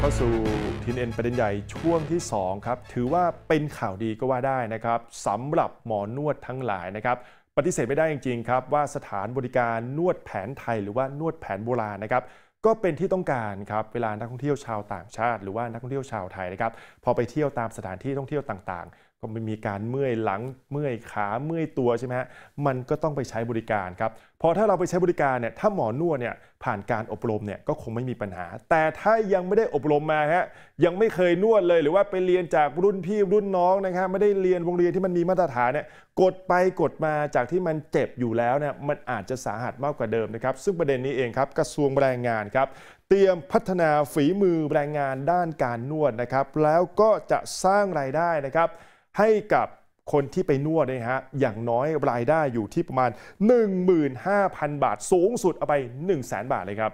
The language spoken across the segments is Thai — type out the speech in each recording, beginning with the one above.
เข้าสู่ทินเอ็นประเด็นใหญ่ช่วงที่2ครับถือว่าเป็นข่าวดีก็ว่าได้นะครับสำหรับหมอนวดทั้งหลายนะครับปฏิเสธไม่ได้จริงๆครับว่าสถานบริการนวดแผนไทยหรือว่านวดแผนโบราณนะครับก็เป็นที่ต้องการครับเวลานักท่องเที่ยวชาวต่างชาติ หรือว่านักท่องเที่ยวชาวไทยนะครับพอไปเที่ยวตามสถานที่ท่องเที่ยวต่าง ๆก็ไม่มีการเมื่อยหลัง เมื่อยขาเมื่อยตัวใช่ไหมฮะมันก็ต้องไปใช้บริการครับพอถ้าเราไปใช้บริการเนี่ยถ้าหมอนวดเนี่ยผ่านการอบรมเนี่ยก็คงไม่มีปัญหา แต่ถ้ายังไม่ได้อบรมมาฮะยังไม่เคยนวดเลย หรือว่าไปเรียนจากรุ่นพี่รุ่นน้องนะครับไม่ได้เรียนโรงเรียนที่มันมีมาตรฐานเนี่ยกดไปกดมาจากที่มันเจ็บอยู่แล้วเนี่ยมันอาจจะสาหัสมากกว่าเดิมนะครับ ซึ่งประเด็นนี้เองครับ กระทรวงแรงงานครับ เตรียมพัฒนาฝีมือแรงงานด้านการนวดนะครับ แล้วก็จะสร้างรายได้นะครับให้กับคนที่ไปนวดนะฮะอย่างน้อยรายได้อยู่ที่ประมาณ 15,000 บาท สูงสุด เอาไป100,000 บาทเลยครับ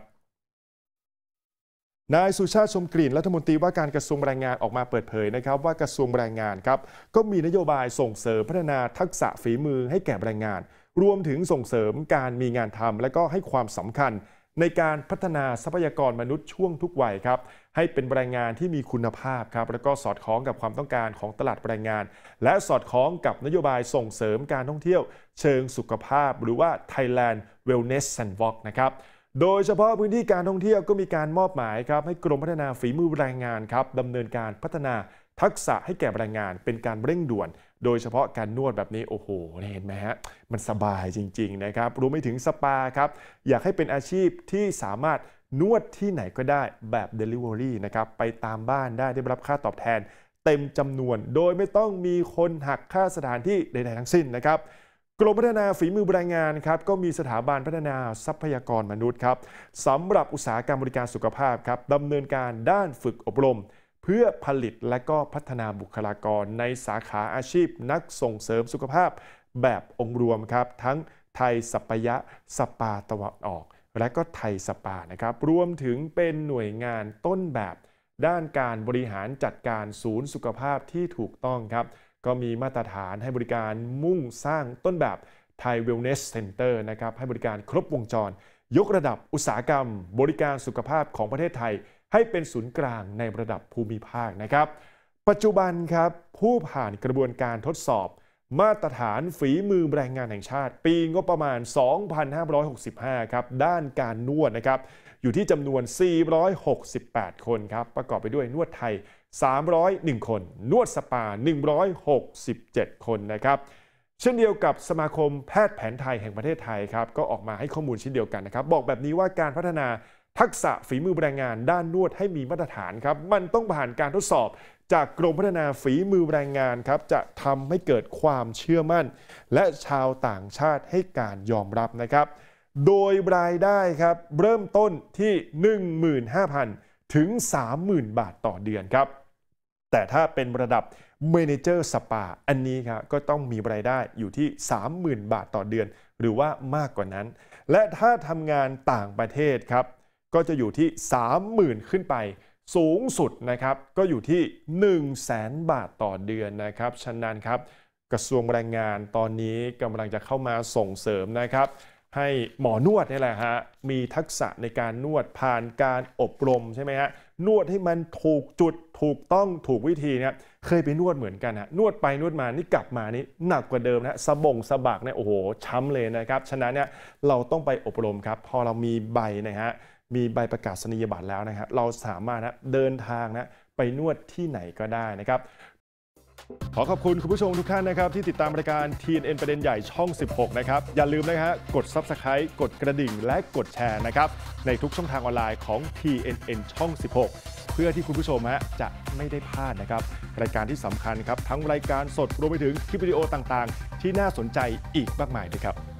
นายสุชาติชมกลิ่นรัฐมนตรีว่าการกระทรวงแรงงานออกมาเปิดเผยนะครับ ว่ากระทรวงแรงงานครับก็มีนโยบายส่งเสริมพัฒนาทักษะฝีมือให้แก่แรงงาน รวมถึงส่งเสริมการมีงานทำและก็ให้ความสำคัญในการพัฒนาทรัพยากรมนุษย์ช่วงทุกวัยครับให้เป็นแรงงานที่มีคุณภาพครับแล้วก็สอดคล้องกับความต้องการของตลาดแรงงาน และสอดคล้องกับนโยบายส่งเสริมการท่องเที่ยว เชิงสุขภาพหรือว่า Thailand Wellness Sandbox นะครับโดยเฉพาะพื้นที่การท่องเที่ยวก็มีการมอบหมายครับให้กรมพัฒนาฝีมือแรงงานครับดำเนินการพัฒนาทักษะให้แก่นักงานเป็นการเร่งด่วนโดยเฉพาะการนวดแบบนี้ โอ้โหเห็นไหมฮะมันสบายจริงๆนะครับรวมไปถึงสปาครับอยากให้เป็นอาชีพที่สามารถนวดที่ไหนก็ได้แบบ Delivery นะครับไปตามบ้านได้ได้รับค่าตอบแทนเต็มจำนวน โดยไม่ต้องมีคนหักค่าสถานที่ใดๆทั้งสิ้นนะครับ กรมพัฒนาฝีมือแรงงานครับก็มีสถาบันพัฒนาทรัพยากรมนุษย์ครับสำหรับอุตสาหกรรมบริการสุขภาพครับดำเนินการด้านฝึกอบรมเพื่อผลิตและก็พัฒนาบุคลากรในสาขาอาชีพนักส่งเสริมสุขภาพแบบองค์รวมครับ ทั้งไทยสปยะสปาตะวันออก และก็ไทยสปานะครับรวมถึงเป็นหน่วยงานต้นแบบ ด้านการบริหารจัดการศูนย์สุขภาพที่ถูกต้องครับก็มีมาตรฐานให้บริการมุ่งสร้างต้นแบบ ไทยเวลเนสเซ็นเตอร์นะครับให้บริการครบวงจร ยกระดับอุตสาหกรรมบริการสุขภาพของประเทศไทยให้เป็นศูนย์กลางในระดับภูมิภาคนะครับ ปัจจุบันครับผู้ผ่านกระบวนการทดสอบ มาตรฐานฝีมือแรงงานแห่งชาติ ปีงบประมาณ 2,565 ครับ ด้านการนวดนะครับอยู่ที่จำนวน 468 คนครับประกอบไปด้วยนวดไทย 301 คน นวดสปา 167 คนนะครับเช่นเดียวกับสมาคมแพทย์แผนไทยแห่งประเทศไทยครับก็ออกมาให้ข้อมูลเช่นเดียวกันนะครับบอกแบบนี้ว่าการพัฒนาทักษะฝีมือแรงงานด้านนวดให้มีมาตรฐานครับ มันต้องผ่านการทดสอบ จากกรมพัฒนาฝีมือแรงงานครับ จะทำให้เกิดความเชื่อมั่น และชาวต่างชาติให้การยอมรับนะครับ โดยรายได้ครับเริ่มต้นที่ 15,000 ถึง 30,000 บาทต่อเดือนครับ แต่ถ้าเป็นระดับเมนเจอร์สปาอันนี้ครับก็ต้องมีรายได้อยู่ที่ 30,000 บาทต่อเดือน หรือว่ามากกว่านั้น และถ้าทำงานต่างประเทศครับก็จะอยู่ที่ 30,000ขึ้นไป สูงสุดนะครับ ก็อยู่ที่ 1 0 0 0 0แสนบาทต่อเดือนนะครับฉะนั้นครับ กระทรวงแรงงานตอนนี้กำลังจะเข้ามาส่งเสริมนะครับ ให้หมอนวดนี่แหละฮะมีทักษะในการนวดผ่านการอบรมใช่ไหมฮะนวดให้มันถูกจุดถูกต้องถูกวิธีเนี่ยเคยไปนวดเหมือนกันฮะนวดไปนวดมานี่กลับมานี่หนักกว่าเดิมนะสะบงสะบักเนี่ยโอ้โหช้ำเลยนะครับฉะนั้นเนี่ยเราต้องไปอบรมครับ พอเรามีใบนะฮะมีใบประกาศนียบัตรแล้วนะครับเราสามารถนะเดินทางนะไปนวดที่ไหนก็ได้นะครับ ขอขอบคุณคุณผู้ชมทุกท่านนะครับที่ติดตามรายการ TNN ประเด็นใหญ่ช่อง 16นะครับอย่าลืมนะฮะกด Subscribe กดกระดิ่งและกดแชร์นะครับในทุกช่องทางออนไลน์ของ TNN ช่อง 16 เพื่อที่คุณผู้ชมฮะจะไม่ได้พลาดนะครับ รายการที่สำคัญครับ ทั้งรายการสดรวมไปถึงคลิปวิดีโอต่างๆ ที่น่าสนใจอีกมากมายเลยครับ